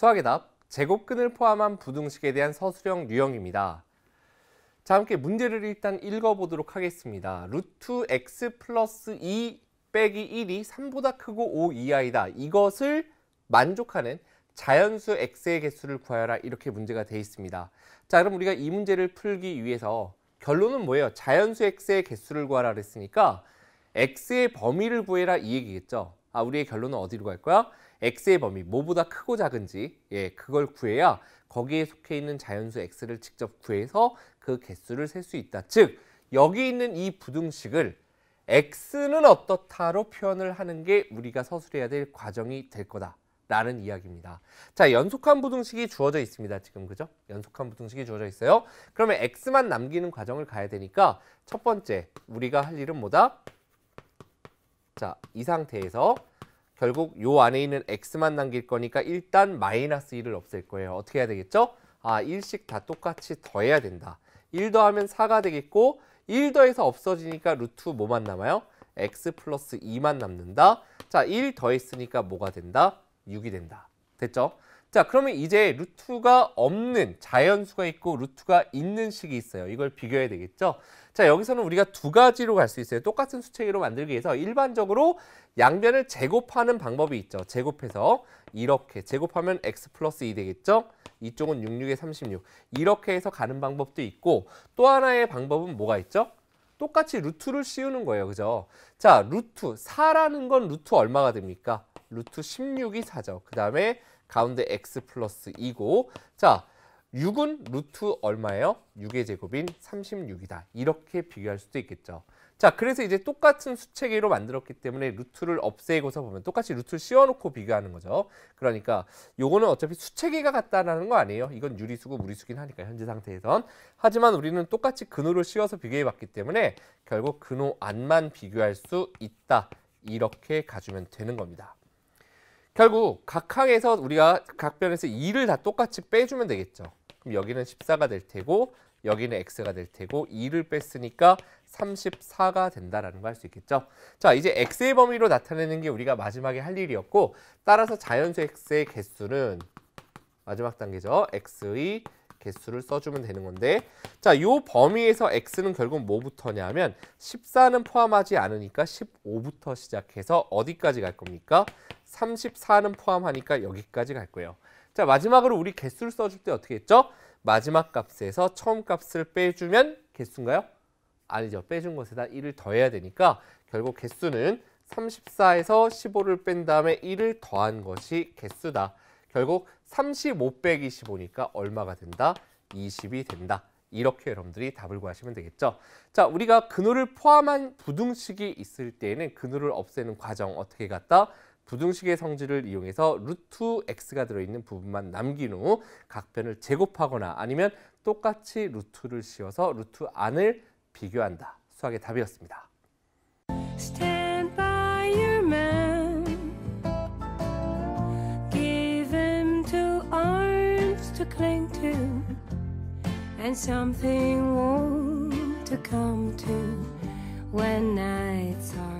수학의 답, 제곱근을 포함한 부등식에 대한 서술형 유형입니다. 자, 함께 문제를 일단 읽어보도록 하겠습니다. 루트 x 플러스 2 e 빼기 1이 3보다 크고 5 이하이다. 이것을 만족하는 자연수 x의 개수를 구하라 이렇게 문제가 되어 있습니다. 자, 그럼 우리가 이 문제를 풀기 위해서 결론은 뭐예요? 자연수 x의 개수를 구하라 그랬으니까 x의 범위를 구해라 이 얘기겠죠. 아, 우리의 결론은 어디로 갈 거야? x의 범위, 뭐보다 크고 작은지 예, 그걸 구해야 거기에 속해 있는 자연수 x를 직접 구해서 그 개수를 셀 수 있다. 즉 여기 있는 이 부등식을 x는 어떻다로 표현을 하는 게 우리가 서술해야 될 과정이 될 거다. 라는 이야기입니다. 자, 연속한 부등식이 주어져 있습니다. 지금 그죠? 연속한 부등식이 주어져 있어요. 그러면 x만 남기는 과정을 가야 되니까 첫 번째 우리가 할 일은 뭐다? 자, 이 상태에서 결국 요 안에 있는 x만 남길 거니까 일단 마이너스 1을 없앨 거예요. 어떻게 해야 되겠죠? 아, 1씩 다 똑같이 더해야 된다. 1 더하면 4가 되겠고 1 더해서 없어지니까 루트 뭐만 남아요? x 플러스 2만 남는다. 자, 1 더했으니까 뭐가 된다? 6이 된다. 됐죠? 자 그러면 이제 루트가 없는 자연수가 있고 루트가 있는 식이 있어요. 이걸 비교해야 되겠죠. 자 여기서는 우리가 두 가지로 갈 수 있어요. 똑같은 수체계로 만들기 위해서 일반적으로 양변을 제곱하는 방법이 있죠. 제곱해서 이렇게 제곱하면 x 플러스 2 되겠죠. 이쪽은 66에 36 이렇게 해서 가는 방법도 있고 또 하나의 방법은 뭐가 있죠? 똑같이 루트를 씌우는 거예요. 그죠? 자, 루트 4라는 건 루트 얼마가 됩니까? 루트 16이 4죠. 그 다음에 가운데 x 플러스 2고 자 6은 루트 얼마예요? 6의 제곱인 36이다. 이렇게 비교할 수도 있겠죠. 자, 그래서 이제 똑같은 수체계로 만들었기 때문에 루트를 없애고서 보면 똑같이 루트를 씌워놓고 비교하는 거죠. 그러니까 요거는 어차피 수체계가 같다라는 거 아니에요. 이건 유리수고 무리수긴 하니까 현재 상태에선. 하지만 우리는 똑같이 근호를 씌워서 비교해봤기 때문에 결국 근호 안만 비교할 수 있다. 이렇게 가주면 되는 겁니다. 결국 각 항에서 우리가 각 변에서 2를 다 똑같이 빼주면 되겠죠. 그럼 여기는 14가 될 테고 여기는 x가 될 테고 2를 뺐으니까 34가 된다라는 거할수 있겠죠. 자, 이제 x의 범위로 나타내는 게 우리가 마지막에 할 일이었고 따라서 자연수 x의 개수는 마지막 단계죠. x의 개수를 써주면 되는 건데 자, 요 범위에서 x는 결국 뭐부터냐면 하 14는 포함하지 않으니까 15부터 시작해서 어디까지 갈 겁니까? 34는 포함하니까 여기까지 갈 거예요. 자 마지막으로 우리 개수를 써줄 때 어떻게 했죠? 마지막 값에서 처음 값을 빼주면 개수인가요? 아니죠. 빼준 것에다 1을 더해야 되니까 결국 개수는 34에서 15를 뺀 다음에 1을 더한 것이 개수다. 결국 35 빼기 15니까 얼마가 된다? 20이 된다. 이렇게 여러분들이 답을 구하시면 되겠죠. 자, 우리가 근호를 포함한 부등식이 있을 때에는 근호를 없애는 과정 어떻게 갔다? 부등식의 성질을 이용해서 루트 x가 들어있는 부분만 남긴 후 각변을 제곱하거나 아니면 똑같이 루트를 씌워서 루트 안을 비교한다. 수학의 답이었습니다. and something warm to come to when nights are